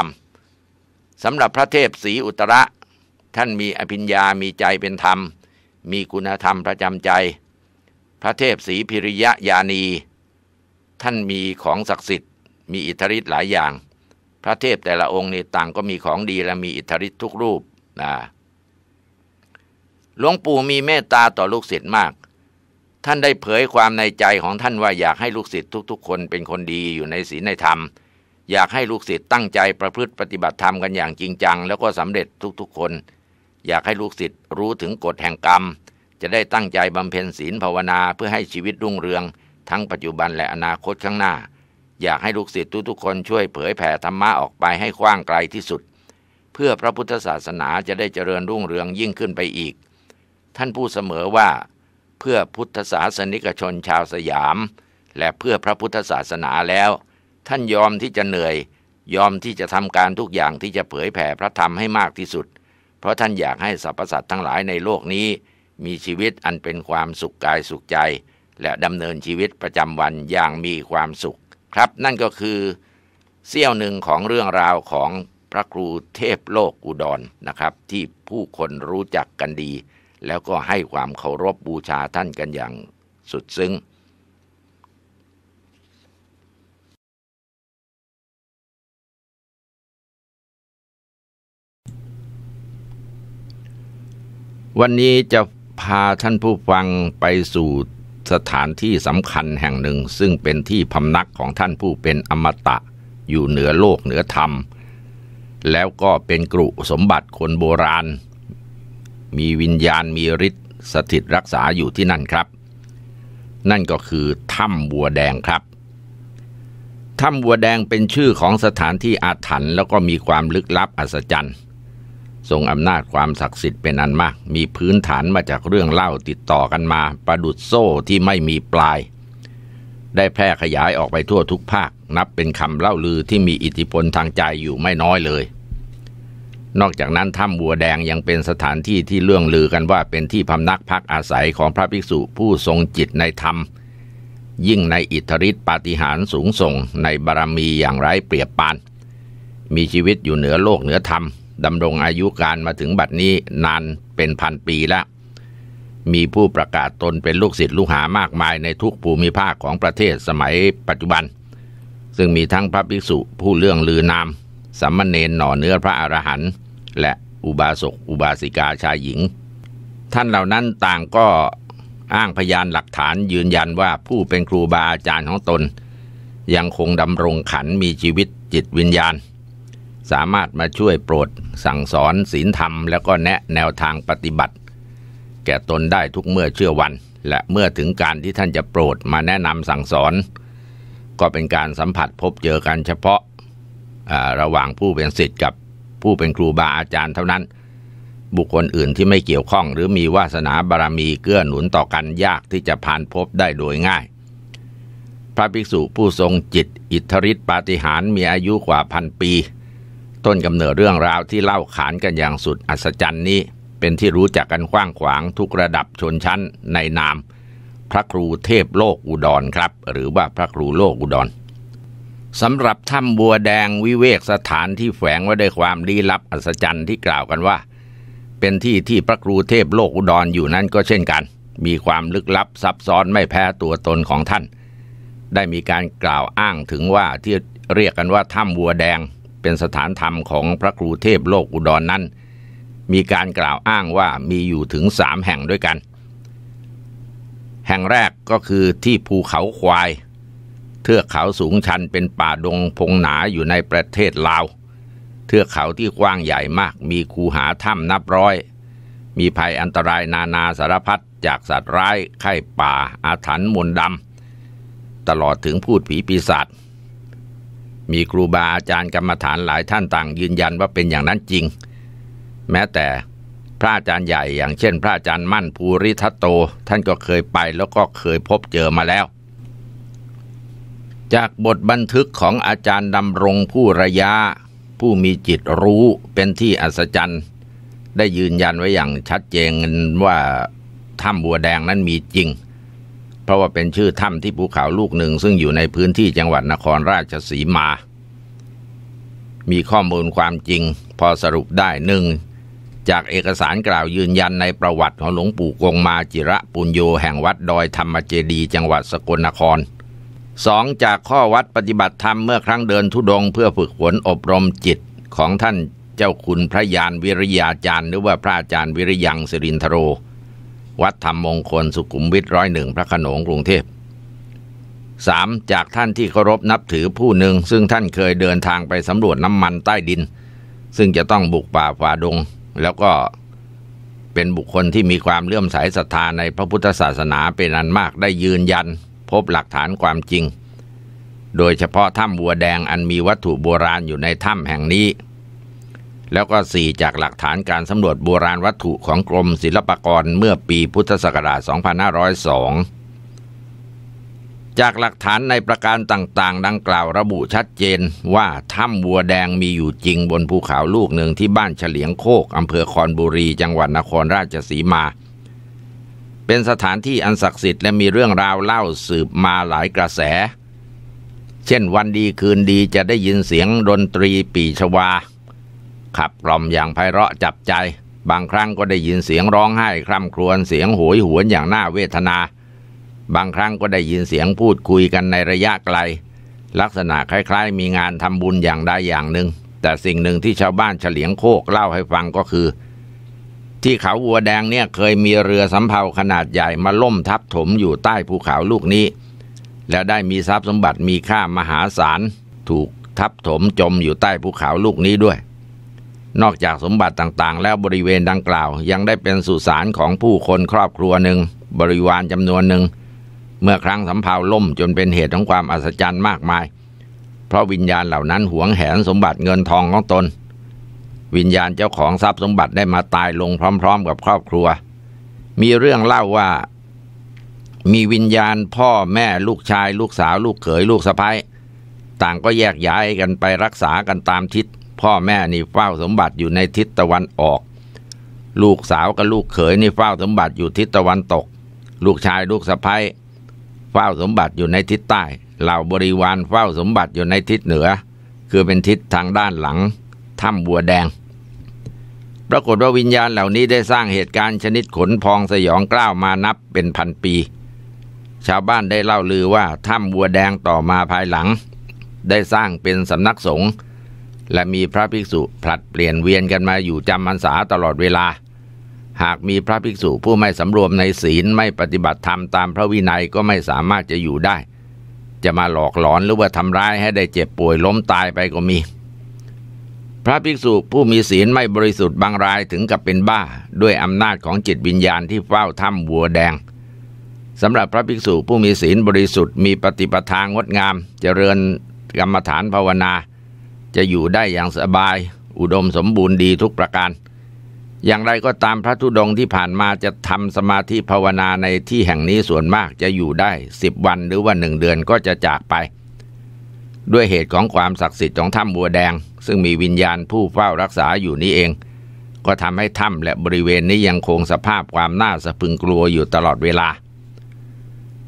ำสำหรับพระเทพศรีอุตระท่านมีอภิญญามีใจเป็นธรรม มีคุณธรรมประจำใจ พระเทพศรีพิริยะยานีท่านมีของศักดิ์สิทธิ์ มีอิทธิฤทธิ์หลายอย่าง พระเทพแต่ละองค์ในต่างก็มีของดีและมีอิทธิฤทธิ์ทุกรูปนะหลวงปู่มีเมตตาต่อลูกศิษย์มาก ท่านได้เผยความในใจของท่านว่าอยากให้ลูกศิษย์ทุก ๆคนเป็นคนดีอยู่ในศีลในธรรมอยากให้ลูกศิษย์ตั้งใจประพฤติปฏิบัติธรรมกันอย่างจริงจังแล้วก็สำเร็จทุกๆ คนอยากให้ลูกศิษย์รู้ถึงกฎแห่งกรรม จะได้ตั้งใจบำเพ็ญศีลภาวนาเพื่อให้ชีวิตรุ่งเรือง ทั้งปัจจุบันและอนาคตข้างหน้า อยากให้ลูกศิษย์ทุกๆคนช่วยเผยแผ่ธรรมะออกไปให้กว้างไกลที่สุด เพื่อพระพุทธศาสนาจะได้เจริญรุ่งเรืองยิ่งขึ้นไปอีก ท่านพูดเสมอว่า เพื่อพุทธศาสนิกชนชาวสยาม และเพื่อพระพุทธศาสนาแล้ว ท่านยอมที่จะเหนื่อย ยอมที่จะทำการทุกอย่างที่จะเผยแผ่พระธรรมให้มากที่สุดเพราะท่านอยากให้สรรพสัตว์ทั้งหลายในโลกนี้ มีชีวิตอันเป็นความสุขกายสุขใจ และดำเนินชีวิตประจำวันอย่างมีความสุขครับนั่นก็คือเสี้ยวหนึ่งของเรื่องราวของพระครูเทพโลกอุดรนนะครับ ที่ผู้คนรู้จักกันดีแล้วก็ให้ความเคารพบบูชาท่านกันอย่างสุดซึ้งวันนี้จะพาท่านผู้ฟังไปสู่สถานที่สำคัญแห่งหนึ่งซึ่งเป็นที่พำนักของท่านผู้เป็นอมตะอยู่เหนือโลกเหนือธรรม แล้วก็เป็นกรุสมบัติคนโบราณ มีวิญญาณมีฤทธิ์สถิตรักษาอยู่ที่นั่นครับ นั่นก็คือถ้ำบัวแดงครับถ้ำบัวแดงเป็นชื่อของสถานที่อาถรรพ์แล้วก็มีความลึกลับอัศจรรย์ทรงอำนาจความศักดิ์สิทธิ์เป็นอันมาก มีพื้นฐานมาจากเรื่องเล่าติดต่อกันมาประดุดโซ่ที่ไม่มีปลาย ได้แพร่ขยายออกไปทั่วทุกภาคนับเป็นคำเล่าลือที่มีอิทธิพลทางใจอยู่ไม่น้อยเลย นอกจากนั้นถ้ำบัวแดงยังเป็นสถานที่ที่เรื่องลือกันว่าเป็นที่พำนักพักอาศัยของพระภิกษุ ผู้ทรงจิตในธรรม ยิ่งในอิทธิฤทธิปาฏิหาริย์สูงส่งในบารมีอย่างไร้เปรียบปาน มีชีวิตอยู่เหนือโลกเหนือธรรมดำรงอายุการมาถึงบัดนี้นานเป็นพันปีแล้ว มีผู้ประกาศตนเป็นลูกศิษย์ลูกหามากมายในทุกภูมิภาคของประเทศสมัยปัจจุบัน ซึ่งมีทั้งพระภิกษุผู้เรื่องลือนามสัมมเนนหน่อเนื้อพระอรหันต์และอุบาสกอุบาสิกาชายหญิง ท่านเหล่านั้นต่างก็อ้างพยานหลักฐานยืนยันว่าผู้เป็นครูบาอาจารย์ของตน ยังคงดำรงขันมีชีวิตจิตวิญญาณสามารถมาช่วยโปรด สั่งสอนศีลธรรมแล้วก็แนะแนวทางปฏิบัติ แก่ตนได้ทุกเมื่อเชื่อวัน และเมื่อถึงการที่ท่านจะโปรดมาแนะนำสั่งสอน ก็เป็นการสัมผัสพบเจอกันเฉพาะาระหว่างผู้เป็นศิษย์กับผู้เป็นครูบาอาจารย์เท่านั้น บุคคลอื่นที่ไม่เกี่ยวข้อง หรือมีวาสนาบารมีเกื้อหนุนต่อกันยากที่จะผ่านพบได้โดยง่าย พระภิกษุผู้ทรงจิต อิทธิฤทธิปาฏิหาริย์มีอายุกว่าพันปีต้นกำเนิดเรื่องราวที่เล่าขานกันอย่างสุดอัศจรรย์นี้ เป็นที่รู้จักกันกว้างขวางทุกระดับชนชั้นในนาม พระครูเทพโลกอุดรครับ หรือว่าพระครูโลกอุดรสำหรับถ้ำบัวแดงวิเวกสถานที่แฝงไว้ด้วยความลี้ลับอัศจรรย์ที่กล่าวกันว่า เป็นที่ที่พระครูเทพโลกอุดรออยู่นั้นก็เช่นกัน มีความลึกลับซับซ้อนไม่แพ้ตัวตนของท่าน ได้มีการกล่าวอ้างถึงว่าที่เรียกกันว่าถ้ำบัวแดงเป็นสถานธรรมของพระครูเทพโลกอุดรนนั้น มีการกล่าวอ้างว่ามีอยู่ถึงสามแห่งด้วยกัน แห่งแรกก็คือที่ภูเขาควาย เทือกเขาสูงชันเป็นป่าดงพงหนาอยู่ในประเทศลาว เทือกเขาที่กว้างใหญ่มากมีคูหาถ้ำนับร้อย มีภัยอันตรายนานาสารพัดจากสัตว์ร้ายไข้ป่าอาถรรพ์มนต์ดำตลอดถึงพูดผีปีศาจมีครูบาอาจารย์กรรมฐานหลายท่านต่างยืนยันว่าเป็นอย่างนั้นจริง แม้แต่พระอาจารย์ใหญ่อย่างเช่นพระอาจารย์มั่นภูริทัตโตท่านก็เคยไปแล้วก็เคยพบเจอมาแล้ว จากบทบันทึกของอาจารย์ดำรงผู้ระยะ ผู้มีจิตรู้เป็นที่อัศจรรย์ ได้ยืนยันไว้อย่างชัดเจนว่าถ้ำบัวแดงนั้นมีจริงเพราะว่าเป็นชื่อถ้ำที่ภูเขาลูกหนึ่ง ซึ่งอยู่ในพื้นที่จังหวัดนครราชสีมา มีข้อมูลความจริงพอสรุปได้หนึ่งจากเอกสารกล่าวยืนยันในประวัติของหลวงปู่กงมา จิระปุญโยแห่งวัดดอยธรรมเจดีจังหวัดสกลนคร 2. จากข้อวัดปฏิบัติธรรม เมื่อครั้งเดินทุดงเพื่อฝึกฝนอบรมจิตของท่านเจ้าคุณพระยานวิริยาจารย์ หรือว่าพระอาจารย์วิริยังสิรินทโรวัดธรรมมงคลสุขุมวิทร้อยหนึ่ง พระขนงกรุงเทพ 3. จากท่านที่เคารพนับถือผู้หนึ่ง ซึ่งท่านเคยเดินทางไปสำรวจน้ำมันใต้ดิน ซึ่งจะต้องบุกป่าฝ่าดง แล้วก็เป็นบุคคลที่มีความเลื่อมใสศรัทธาในพระพุทธศาสนาเป็นอันมากได้ยืนยันพบหลักฐานความจริง โดยเฉพาะถ้ำบัวแดงอันมีวัตถุโบราณอยู่ในถ้ำแห่งนี้แล้วก็4จากหลักฐานการสำรวจโบราณวัตถุของกรมศิลปากรเมื่อปีพุทธศักราช 2502 จากหลักฐานในประการต่าง ๆ ดังกล่าวระบุชัดเจนว่าถ้ำบัวแดงมีอยู่จริงบนภูเขาลูกหนึ่งที่บ้านเฉลียงโคกอำเภอคอนบุรีจังหวัดนครราชสีมา เป็นสถานที่อันศักดิ์สิทธิ์และมีเรื่องราวเล่าสืบมาหลายกระแส เช่นวันดีคืนดีจะได้ยินเสียงดนตรีปีชวาขับกล่อมอย่างไพเราะจับใจ บางครั้งก็ได้ยินเสียงร้องไห้ คร่ำครวญเสียงโหยหวนอย่างน่าเวทนา บางครั้งก็ได้ยินเสียงพูดคุยกันในระยะไกล ลักษณะคล้ายๆ มีงานทำบุญอย่างใดอย่างหนึ่งแต่สิ่งหนึ่งที่ชาวบ้านเฉลียงโคกเล่าให้ฟังก็คือ ที่เขาวัวแดงเนี่ยเคยมีเรือสำเภาขนาดใหญ่มาล่มทับถมอยู่ใต้ภูเขาลูกนี้ แล้วได้มีทรัพย์สมบัติมีค่ามหาศาลถูกทับถมจมอยู่ใต้ภูเขาลูกนี้ด้วยนอกจากสมบัติต่างๆแล้วบริเวณดังกล่าว ยังได้เป็นสุสานของผู้คนครอบครัวหนึ่งบริวารจำนวนหนึ่งเมื่อครั้งสำเภาล่มจนเป็นเหตุของความอัศจรรย์มากมาย เพราะวิญญาณเหล่านั้นหวงแหนสมบัติเงินทองของตน วิญญาณเจ้าของทรัพย์สมบัติได้มาตายลงพร้อมๆกับครอบครัว มีเรื่องเล่าว่า มีวิญญาณพ่อแม่ลูกชาย ลูกสาวลูกเขยลูกสะพ้ยต่างก็แยกย้ายกันไปรักษากันตามทิศพ่อแม่นี่เฝ้าสมบัติอยู่ในทิศตะวันออก ลูกสาวกับลูกเขยนี่เฝ้าสมบัติอยู่ทิศตะวันตก ลูกชายลูกสะพ้ยเฝ้าสมบัติอยู่ในทิศใต้ เหล่าบริวารเฝ้าสมบัติอยู่ในทิศเหนือ คือเป็นทิศทางด้านหลังถ้ำบัวแดง ปรากฏว่าวิญญาณเหล่านี้ได้สร้างเหตุการณ์ชนิดขนพองสยองกล้าวมานับเป็นพันปี ชาวบ้านได้เล่าลือว่าถ้ำบัวแดงต่อมาภายหลัง ได้สร้างเป็นสำนักสงฆ์และมีพระภิกษุผลัดเปลี่ยนเวียนกันมาอยู่จำพรรษาตลอดเวลา หากมีพระภิกษุผู้ไม่สำรวมในศีลไม่ปฏิบัติธรรมตามพระวินัยก็ไม่สามารถจะอยู่ได้ จะมาหลอกหลอนหรือว่าทำร้ายให้ได้เจ็บป่วยล้มตายไปก็มี พระภิกษุผู้มีศีลไม่บริสุทธิ์บางรายถึงกับเป็นบ้า ด้วยอำนาจของจิตวิญญาณที่เฝ้าถ้ำวัวแดงสำหรับพระภิกษุผู้มีศีลบริสุทธิ์มีปฏิปทางดงาม เจริญกรรมฐานภาวนาจะอยู่ได้อย่างสบาย อุดมสมบูรณ์ดีทุกประการ อย่างไรก็ตามพระธุดงค์ที่ผ่านมาจะทำสมาธิภาวนาในที่แห่งนี้ส่วนมากจะอยู่ได้สิบวันหรือว่าหนึ่งเดือนก็จะจากไป ด้วยเหตุของความศักดิ์สิทธิ์ของถ้ำบัวแดง ซึ่งมีวิญญาณผู้เฝ้ารักษาอยู่นี้เอง ก็ทำให้ถ้ำและบริเวณนี้ยังคงสภาพความน่าสะพึงกลัวอยู่ตลอดเวลา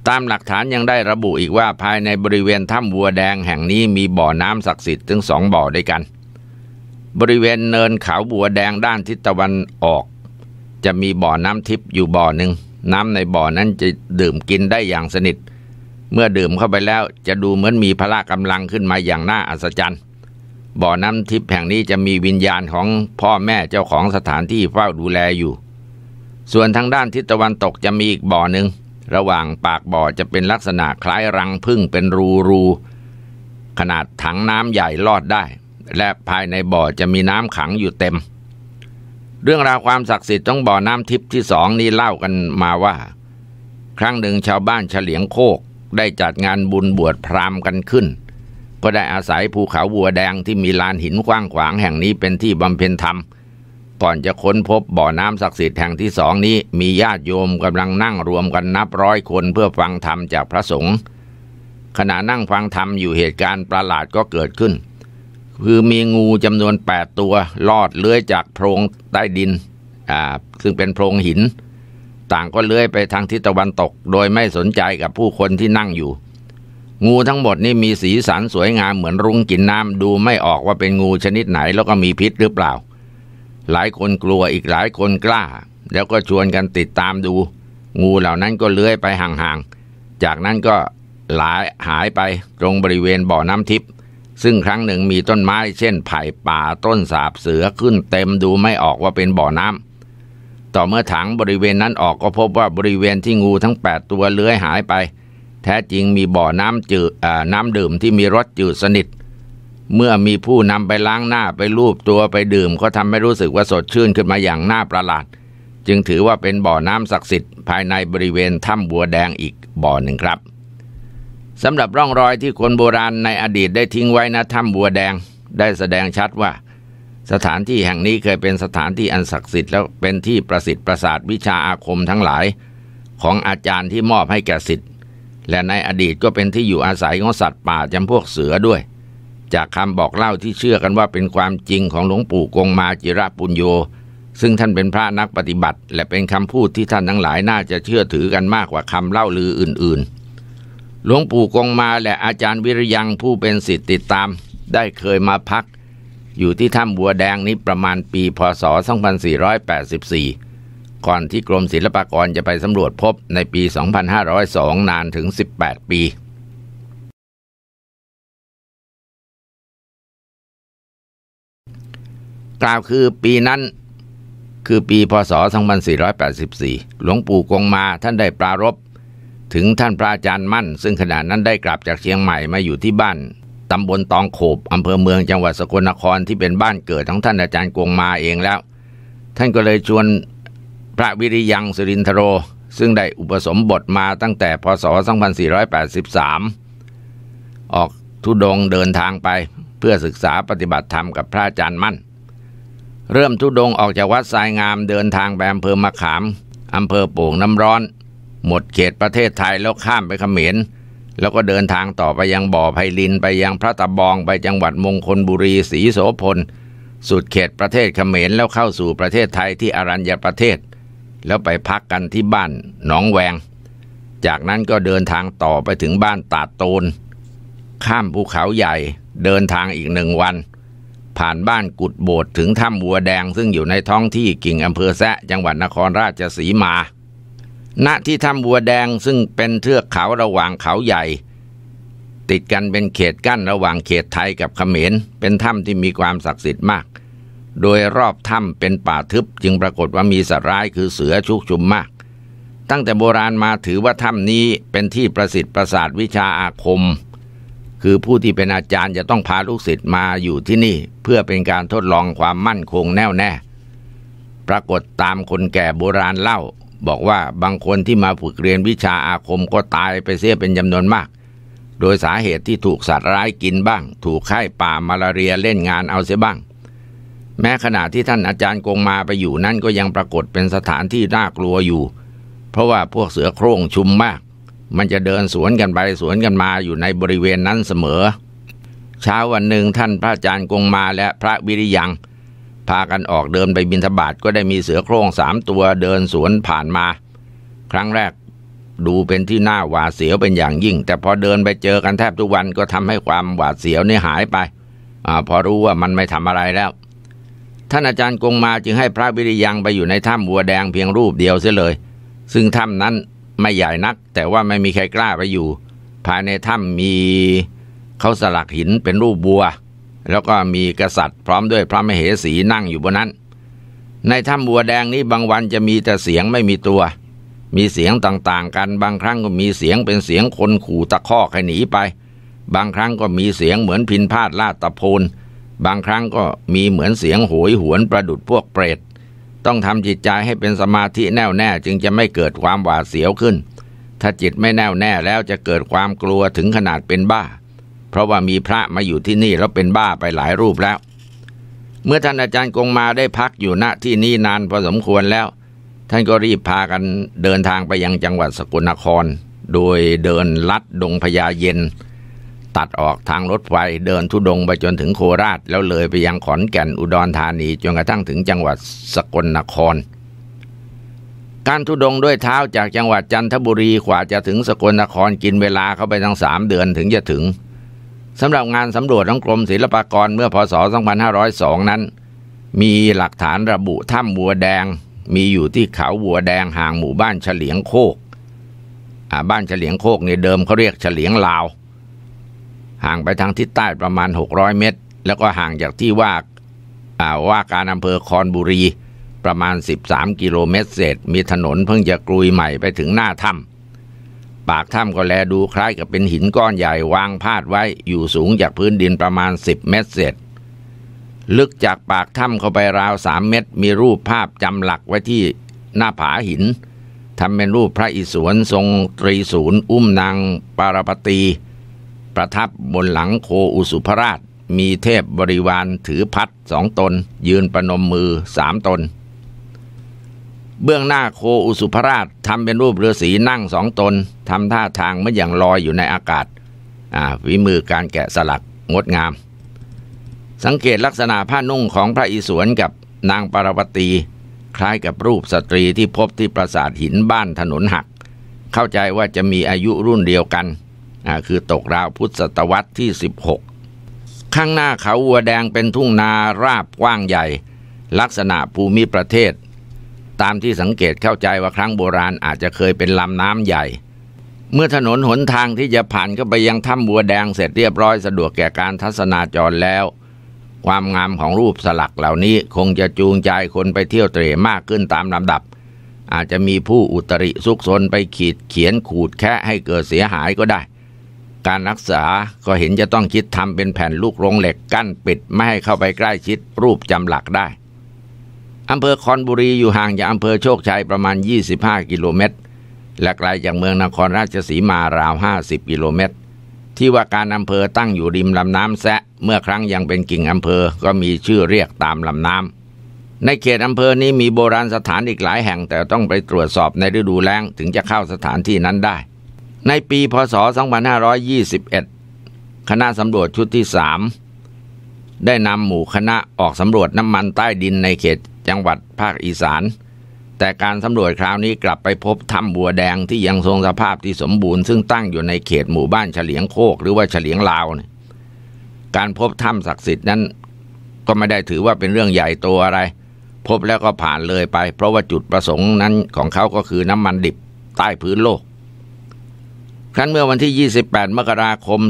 ตามหลักฐานยังได้ระบุอีกว่าภายในบริเวณถ้ำวัวแดงแห่งนี้มีบ่อน้ำศักดิ์สิทธิ์ถึงสองบ่อด้วยกัน บริเวณเนินเขาบัวแดงด้านทิศตะวันออก จะมีบ่อน้ำทิพย์อยู่บ่อหนึ่ง น้ำในบ่อนั้นจะดื่มกินได้อย่างสนิท เมื่อดื่มเข้าไปแล้วจะดูเหมือนมีพละกำลังขึ้นมาอย่างน่าอัศจรรย์ บ่อน้ำทิพย์แห่งนี้จะมีวิญญาณของพ่อแม่เจ้าของสถานที่เฝ้าดูแลอยู่ ส่วนทางด้านทิศตะวันตกจะมีอีกบ่อหนึ่งระหว่างปากบ่อจะเป็นลักษณะคล้ายรังพึ่งเป็นรูรูขนาดถังน้ำใหญ่ลอดได้ และภายในบ่อจะมีน้ำขังอยู่เต็ม เรื่องราวความศักดิ์สิทธิ์ต้องบ่อน้ำทิพย์ที่สองนี้เล่ากันมาว่า ครั้งหนึ่งชาวบ้านเฉลียงโคกได้จัดงานบุญบวชพราหมณ์กันขึ้น ก็ได้อาศัยภูเขาบัวแดงที่มีลานหินกว้างขวางแห่งนี้เป็นที่บำเพ็ญธรรมเก่อนจะค้นพบบ่อน้ำศักดิ์สิทธิ์แห่งที่สองนี้มีญาติโยมกำลังนั่งรวมกันนับร้อยคนเพื่อฟังธรรมจากพระสงฆ์ขณะนั่งฟังธรรมอยู่เหตุการณ์ประหลาดก็เกิดขึ้น คือมีงูจำนวน 8 ตัวลอดเลื้อยจากโพรงใต้ดินอ่าซึ่งเป็นโพรงหิน ต่างก็เลื้อยไปทางทิศตะวันตกโดยไม่สนใจกับผู้คนที่นั่งอยู่ งูทั้งหมดนี่มีสีสันสวยงามเหมือนรุ้งกินน้ำดูไม่ออกว่าเป็นงูชนิดไหนแล้วก็มีพิษหรือเปล่าหลายคนกลัวอีกหลายคนกล้า แล้วก็ชวนกันติดตามดู งูเหล่านั้นก็เลื้อยไปห่างๆ จากนั้นก็หลายหายไปตรงบริเวณบ่อน้ำทิพย์ซึ่งครั้งหนึ่งมีต้นไม้เช่นไผ่ป่าต้นสาบเสือขึ้นเต็มดูไม่ออกว่าเป็นบ่อน้ำต่อเมื่อถังบริเวณนั้นออกก็พบว่าบริเวณที่งูทั้ง8ตัวเลื้อยหายไป แท้จริงมีบ่อน้ำจืดน้ำดื่มที่มีรสจืดสนิทเมื่อมีผู้นำไปล้างหน้าไปลูบตัวไปดื่ม ก็ทำให้รู้สึกว่าสดชื่นขึ้นมาอย่างน่าประหลาด จึงถือว่าเป็นบ่อน้ำศักดิ์สิทธิ์ภายในบริเวณถ้ำบัวแดงอีกบ่อหนึ่งครับสำหรับร่องรอยที่คนโบราณในอดีตได้ทิ้งไว้ณถ้ำบัวแดง ได้แสดงชัดว่าสถานที่แห่งนี้เคยเป็นสถานที่อันศักดิ์สิทธิ์แล้วเป็นที่ประสิทธิ์ประสาทวิชาอาคมทั้งหลาย ของอาจารย์ที่มอบให้แก่สิทธิ์และในอดีตก็เป็นที่อยู่อาศัยของสัตว์ป่าจำพวกเสือด้วยจากคำบอกเล่าที่เชื่อกันว่าเป็นความจริงของหลวงปู่กงมาจิระปุญโย ซึ่งท่านเป็นพระนักปฏิบัติ และเป็นคำพูดที่ท่านทั้งหลายน่าจะเชื่อถือกันมากกว่าคำเล่าลืออื่นๆ หลวงปู่กงมาและอาจารย์วิริยังผู้เป็นสิทธิติดตาม ได้เคยมาพัก อยู่ที่ถ้ำบัวแดงนี้ประมาณปีพศ 2484 ก่อนที่กรมศิลปากรจะไปสำรวจพบในปี 2502นานถึง18ปีกล่าวคือปีนั้นคือปีพศ2484หลวงปู่กงมาท่านได้ปรารบถึงท่านพระอาจารย์มั่นซึ่งขณะนั้นได้กลับจากเชียงใหม่มาอยู่ที่บ้านตำบลตองโขบอำเภอเมืองจังหวัดสกลนครที่เป็นบ้านเกิดของท่านอาจารย์กงมาเองแล้ว ท่านก็เลยชวนพระวิริยังสิรินทโรซึ่งได้อุปสมบทมาตั้งแต่พศ2483ออกทุดงเดินทางไปเพื่อศึกษาปฏิบัติธรรมกับพระอาจารย์มั่นเริ่มทุดงออกจากวัดทรายงามเดินทางไปอำเภอมะขามอำเภอป่งน้ำร้อน หมดเขตประเทศไทยแล้วข้ามไปเขมร แล้วก็เดินทางต่อไปยังบ่อไพลินไปยังพระตะบองไปจังหวัดมงคลบุรีศรีโสพล สุดเขตประเทศเขมรแล้วเข้าสู่ประเทศไทยที่อรัญญประเทศ แล้วไปพักกันที่บ้านหนองแวง จากนั้นก็เดินทางต่อไปถึงบ้านตาดโตน ข้ามภูเขาใหญ่เดินทางอีกหนึ่งวันผ่านบ้านกุดโบดถึงถ้ำบัวแดงซึ่งอยู่ในท้องที่กิ่งอำเภอแซะจังหวัดนครราชสีมา ณ ที่ถ้ำบัวแดงซึ่งเป็นเทือกเขาระหว่างเขาใหญ่ ติดกันเป็นเขตกั้นระหว่างเขตไทยกับเขมร เป็นถ้ำที่มีความศักดิ์สิทธิ์มาก โดยรอบถ้ำเป็นป่าทึบจึงปรากฏว่ามีสัตว์ร้ายคือเสือชุกชุมมาก ตั้งแต่โบราณมาถือว่าถ้ำนี้เป็นที่ประสิทธิ์ประสาทวิชาอาคมคือผู้ที่เป็นอาจารย์จะต้องพาลูกศิษย์มาอยู่ที่นี่ เพื่อเป็นการทดลองความมั่นคงแน่วแน่ปรากฏตามคนแก่โบราณเล่า บอกว่าบางคนที่มาฝึกเรียนวิชาอาคมก็ตายไปเสียเป็นจำนวนมาก โดยสาเหตุที่ถูกสัตว์ร้ายกินบ้าง ถูกไข้ป่ามาลาเรียเล่นงานเอาเสียบ้าง แม้ขณะที่ท่านอาจารย์กงมาไปอยู่นั่น ก็ยังปรากฏเป็นสถานที่น่ากลัวอยู่ เพราะว่าพวกเสือโคร่งชุมมากมันจะเดินสวนกันไป สวนกันมาอยู่ในบริเวณนั้นเสมอเช้าวันหนึ่งท่านพระอาจารย์กงมาและพระวิริยังพากันออกเดินไปบินธบาตก็ได้มีเสือโคร่งสามตัวเดินสวนผ่านมา ครั้งแรกดูเป็นที่หน้าหวาดเสียวเป็นอย่างยิ่ง แต่พอเดินไปเจอกันแทบทุกวันก็ทำให้ความหวาดเสียวนี่หายไปอพอรู้ว่ามันไม่ทำอะไรแล้วท่านอาจารย์กงมาจึงให้พระวิริยังไปอยู่ในถ้ำบัวแดงเพียงรูปเดียวเสียเลย ซึ่งถ้ำนั้นไม่ใหญ่นักแต่ว่าไม่มีใครกล้าไปอยู่ภายในถ้ำมีเขาสลักหินเป็นรูปบัว แล้วก็มีกษัตริย์ พร้อมด้วยพระมเหสีนั่งอยู่บนนั้น ในถ้ำบัวแดงนี้บางวันจะมีแต่เสียงไม่มีตัว มีเสียงต่างๆ กันบางครั้งก็มีเสียงเป็นเสียงคนขู่ตะคอกให้หนีไป บางครั้งก็มีเสียงเหมือนพินพาดลาดตะโพนบางครั้งก็มีเหมือนเสียงโหยหวนประดุดพวกเปรตต้องทำจิตใจให้เป็นสมาธิแน่วแน่จึงจะไม่เกิดความหวาดเสียวขึ้น ถ้าจิตไม่แน่วแน่แล้วจะเกิดความกลัวถึงขนาดเป็นบ้า เพราะว่ามีพระมาอยู่ที่นี่แล้วเป็นบ้าไปหลายรูปแล้ว เมื่อท่านอาจารย์กงมาได้พักอยู่ณที่นี่นานพอสมควรแล้วท่านก็รีบพากันเดินทางไปยังจังหวัดสกลนคร โดยเดินลัดดงพญาเย็นตัดออกทางรถไฟ เดินทุดงไปจนถึงโคราช แล้วเลยไปยังขอนแก่นอุดรธานี จนกระทั่งถึงจังหวัดสกลนคร การทุดงด้วยเท้าจากจังหวัดจันทบุรีกว่าจะถึงสกลนครกินเวลาเข้าไปทั้งสามเดือนถึงจะถึงสำหรับงานสำรวจของกรมศิลปากรเมื่อพศ 2502 นั้นมีหลักฐานระบุถ้ำบัวแดง มีอยู่ที่เขาบัวแดงห่างหมู่บ้านเฉลียงโคกบ้านเฉลียงโคกในเดิมเขาเรียกเฉลียงลาวห่างไปทางทิศใต้ประมาณ 600 เมตร แล้วก็ห่างจากที่ว่าว่าการอำเภอคอนบุรีประมาณ13กิโลเมตรเศษมีถนนเพิ่งจะกลุยใหม่ไปถึงหน้าถ้ำ ปากถ้ำก็แลดูคล้ายกับเป็นหินก้อนใหญ่วางพาดไว้อยู่สูงจากพื้นดินประมาณ10เมตรเศษลึกจากปากถ้ำเข้าไปราว3เมตร มีรูปภาพจำหลักไว้ที่หน้าผาหินทำเป็นรูปพระอิศวรทรงตรีศูนย์อุ้มนางปารปตีประทับบนหลังโคอุสุภราชมีเทพบริวารถือพัดสองตน ยืนประนมมือสามตน เบื้องหน้าโคอุสุภราชทำเป็นรูปเรือสีนั่งสองตนทำท่าทางไม่อย่างลอยอยู่ในอากาศวิมือการแกะสลักงดงาม สังเกตลักษณะผ้านุ่งของพระอิศวรกับนางปารวตี คล้ายกับรูปสตรีที่พบที่ปราสาทหินบ้านถนนหัก เข้าใจว่าจะมีอายุรุ่นเดียวกันคือตกราวพุทธศตวรรษที่สิบหกข้างหน้าเขาวัวแดงเป็นทุ่งนาราบกว้างใหญ่ ลักษณะภูมิประเทศ ตามที่สังเกตเข้าใจว่าครั้งโบราณอาจจะเคยเป็นลำน้ำใหญ่ เมื่อถนนหนทางที่จะผ่านก็ไปยังถ้ำวัวแดงเสร็จเรียบร้อยสะดวกแก่การทัศนาจรแล้ว ความงามของรูปสลักเหล่านี้คงจะจูงใจคนไปเที่ยวเตร่มากขึ้นตามลำดับ อาจจะมีผู้อุตริสุกซนไปขีดเขียนขูดแคะให้เกิดเสียหายก็ได้การรักษาก็เห็นจะต้องคิดทำเป็นแผ่นลูกรงเหล็ก กั้นปิดไม่ให้เข้าไปใกล้ชิดรูปจำหลักได้อำเภอคอนบุรี อยู่ห่างจากอำเภอโชคชัยประมาณ 25 กิโลเมตร และไกลจากเมืองนครราชสีมาราว 50 กิโลเมตร ที่ว่าการอำเภอตั้งอยู่ริมลำน้ำแซะเมื่อครั้งยังเป็นกิ่งอำเภอก็มีชื่อเรียกตามลำน้ำในเขตอำเภอนี้มีโบราณสถานอีกหลายแห่ง แต่ต้องไปตรวจสอบในฤดูแล้งถึงจะเข้าสถานที่นั้นได้ในปีพศ 2521 คณะสำรวจชุดที่สามได้นำหมู่คณะออกสำรวจน้ำมันใต้ดินในเขตจังหวัดภาคอีสาน แต่การสำรวจคราวนี้กลับไปพบถ้ำบัวแดงที่ยังทรงสภาพที่สมบูรณ์ ซึ่งตั้งอยู่ในเขตหมู่บ้านเฉลียงโคกหรือว่าเฉลียงลาว การพบถ้ำศักดิ์สิทธิ์นั้นก็ไม่ได้ถือว่าเป็นเรื่องใหญ่โตอะไร พบแล้วก็ผ่านเลยไป เพราะว่าจุดประสงค์นั้นของเขา ก็คือน้ำมันดิบใต้พื้นโลกครั้นเมื่อวันที่ 28มกราคม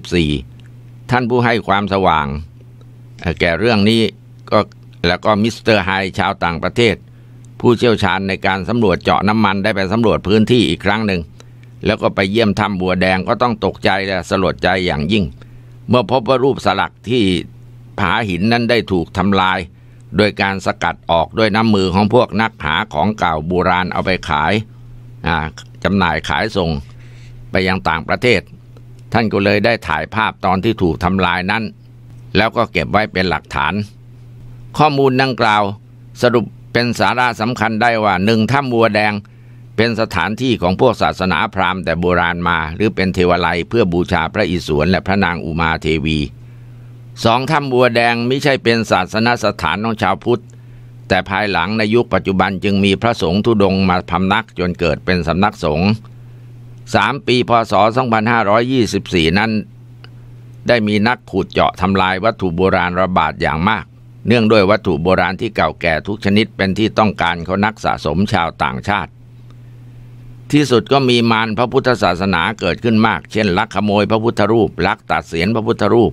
2524 ท่านผู้ให้ความสว่าง แก่เรื่องนี้ก็แล้วก็มิสเตอร์ไฮชาวต่างประเทศ ผู้เชี่ยวชาญในการสำรวจเจาะน้ำมันได้ไปสำรวจพื้นที่อีกครั้งหนึ่งแล้วก็ไปเยี่ยมถ้ำบัวแดงก็ต้องตกใจและสลดใจอย่างยิ่ง เมื่อพบว่ารูปสลักที่ผาหินนั้นได้ถูกทำลาย โดยการสกัดออกด้วยน้ำมือของพวกนักหาของเก่าโบราณเอาไปขายอ่าจำหน่ายขายส่งไปยังต่างประเทศ ท่านก็เลยได้ถ่ายภาพตอนที่ถูกทำลายนั้น แล้วก็เก็บไว้เป็นหลักฐาน ข้อมูลดังกล่าวสรุปเป็นสาระสำคัญได้ว่าหนึ่งถ้ำบัวแดงเป็นสถานที่ของพวกศาสนาพราหมณ์แต่โบราณมา หรือเป็นเทวไลเพื่อบูชาพระอิศวรและพระนางอุมาเทวีสองถ้ำบัวแดงไม่ใช่เป็นศาสนสถานของชาวพุทธแต่ภายหลังในยุคปัจจุบันจึงมีพระสงฆ์ทุดงมาพำนักจนเกิดเป็นสำนักสงฆ์สามปีพศ 2524 นั้นได้มีนักขุดเจาะทำลายวัตถุโบราณระบาดอย่างมาก เนื่องด้วยวัตถุโบราณที่เก่าแก่ทุกชนิดเป็นที่ต้องการเขานักสะสมชาวต่างชาติ ที่สุดก็มีมารพระพุทธศาสนาเกิดขึ้นมาก เช่นลักขโมยพระพุทธรูปลักตัดเสียนพระพุทธรูป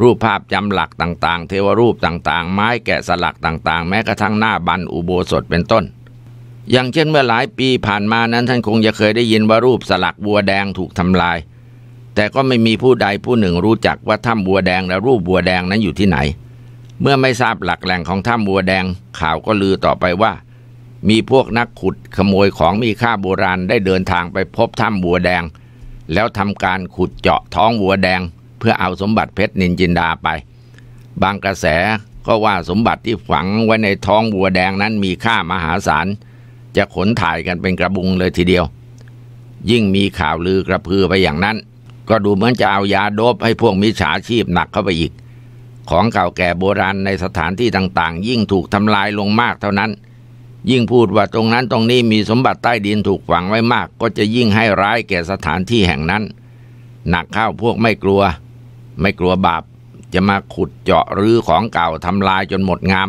รูปภาพจำหลักต่างๆ เทวรูปต่างๆ ไม้แกะสลักต่างๆ แม้กระทั่งหน้าบันอุโบสถเป็นต้น อย่างเช่นเมื่อหลายปีผ่านมานั้นท่านคงจะเคยได้ยินว่ารูปสลักบัวแดงถูกทำลาย แต่ก็ไม่มีผู้ใดผู้หนึ่งรู้จักว่าถ้ำบัวแดงและรูปบัวแดงนั้นอยู่ที่ไหน เมื่อไม่ทราบหลักแหล่งของถ้ำบัวแดง ข่าวก็ลือต่อไปว่า มีพวกนักขุดขโมยของมีค่าโบราณได้เดินทางไปพบถ้ำบัวแดง แล้วทำการขุดเจาะท้องบัวแดงเพื่อเอาสมบัติเพชรนินจินดาไป บางกระแสก็ว่าสมบัติที่ฝังไว้ในท้องบัวแดงนั้นมีค่ามหาศาล จะขนถ่ายกันเป็นกระบุงเลยทีเดียว ยิ่งมีข่าวลือกระพือไปอย่างนั้น ก็ดูเหมือนจะเอายาโดบให้พวกมิจฉาชีพหนักเข้าไปอีก ของเก่าแก่โบราณในสถานที่ต่างๆ ยิ่งถูกทำลายลงมากเท่านั้น ยิ่งพูดว่าตรงนั้นตรงนี้มีสมบัติใต้ดินถูกฝังไว้มาก ก็จะยิ่งให้ร้ายแก่สถานที่แห่งนั้นหนักเข้าพวกไม่กลัวไม่กลัวบาปจะมาขุดเจาะรื้อของเก่าทำลายจนหมดงาม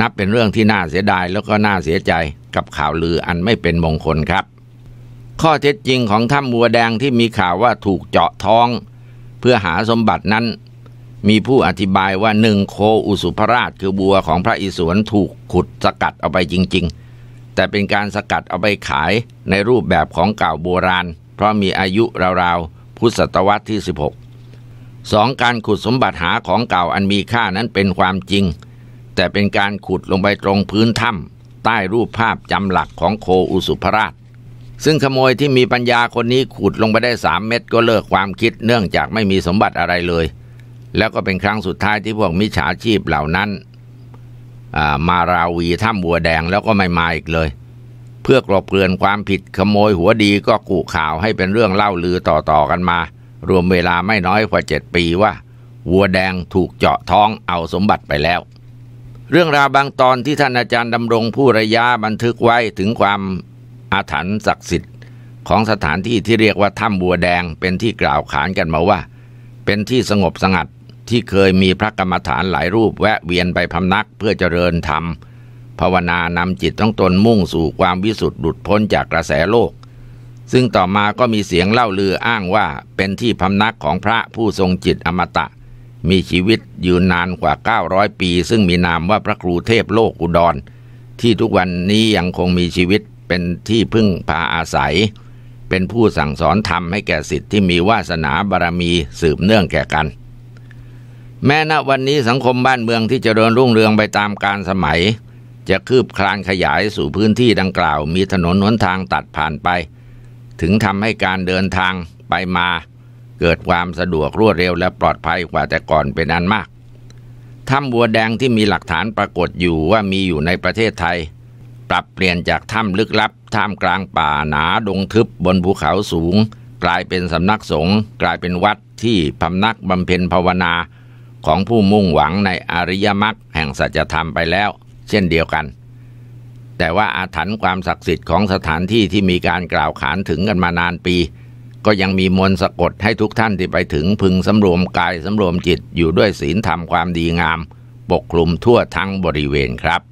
นับเป็นเรื่องที่น่าเสียดายแล้วก็น่าเสียใจกับข่าวลืออันไม่เป็นมงคลครับ ข้อเท็จจริงของถ้ำบัวแดงที่มีข่าวว่าถูกเจาะท้อง เพื่อหาสมบัตินั้น มีผู้อธิบายว่าหนึ่งโคอุสุภราชคือบัวของพระอิศวรถูกขุดสกัดเอาไปจริงๆ แต่เป็นการสกัดเอาไปขายในรูปแบบของเก่าโบราณ เพราะมีอายุราวๆพุทธศตวรรษที่ 16สองการขุดสมบัติหาของเก่าอันมีค่านั้นเป็นความจริง แต่เป็นการขุดลงไปตรงพื้นถ้ำใต้รูปภาพจำหลักของโคอุสุภราช ซึ่งขโมยที่มีปัญญาคนนี้ขุดลงไปได้สามเม็ดก็เลิกความคิดเนื่องจากไม่มีสมบัติอะไรเลย แล้วก็เป็นครั้งสุดท้ายที่พวกมิจฉาชีพเหล่านั้นมาราวีถ้ำบัวแดงแล้วก็ไม่มาอีกเลย เพื่อกลบเกลื่อนความผิดขโมยหัวดีก็กูข่าวให้เป็นเรื่องเล่าลือต่อๆกันมารวมเวลาไม่น้อยกว่าเจ็ดปีว่าวัวแดงถูกเจาะท้องเอาสมบัติไปแล้ว เรื่องราวบางตอนที่ท่านอาจารย์ดำรงผู้ระยะบันทึกไว้ถึงความอาถรรพ์ศักดิ์สิทธิ์ ของสถานที่ที่เรียกว่าถ้ำบัวแดงเป็นที่กล่าวขานกันมาว่า เป็นที่สงบสงัดที่เคยมีพระกรรมฐานหลายรูปแวะเวียนไปพำนักเพื่อเจริญธรรมภาวนานำจิตต้องตนมุ่งสู่ความวิสุทธิ์หลุดพ้นจากกระแสโลกซึ่งต่อมาก็มีเสียงเล่าลืออ้างว่าเป็นที่พำนักของพระผู้ทรงจิตอมตะ มีชีวิตยืนนานกว่า 900 ปีซึ่งมีนามว่าพระครูเทพโลกอุดร ที่ทุกวันนี้ยังคงมีชีวิตเป็นที่พึ่งพาอาศัย เป็นผู้สั่งสอนธรรมให้แก่สิทธิ์ที่มีวาสนาบารมีสืบเนื่องแก่กัน แม้ณวันนี้สังคมบ้านเมืองที่จเจริญรุ่งเรืองไปตามการสมัย จะคืบคลานขยายสู่พื้นที่ดังกล่าวมีถนนหนทางตัดผ่านไปถึงทำให้การเดินทางไปมาเกิดความสะดวกรวดเร็วและปลอดภัยกว่าแต่ก่อนเป็นอันมาก ถ้ำบัวแดงที่มีหลักฐานปรากฏอยู่ว่ามีอยู่ในประเทศไทย ปรับเปลี่ยนจากถ้ำลึกลับ ถ้ำกลางป่าหนาดงทึบบนภูเขาสูง กลายเป็นสำนักสงฆ์กลายเป็นวัดที่พำนักบำเพ็ญภาวนา ของผู้มุ่งหวังในอริยมรรคแห่งสัจธรรมไปแล้ว เช่นเดียวกันแต่ว่าอาถรรพ์ความศักดิ์สิทธิ์ของสถานที่ที่มีการกล่าวขานถึงกันมานานปี ก็ยังมีมวลสะกดให้ทุกท่านที่ไปถึงพึงสำรวมกายสำรวมจิตอยู่ด้วยศีลธรรมความดีงามปกคลุมทั่วทั้งบริเวณครับ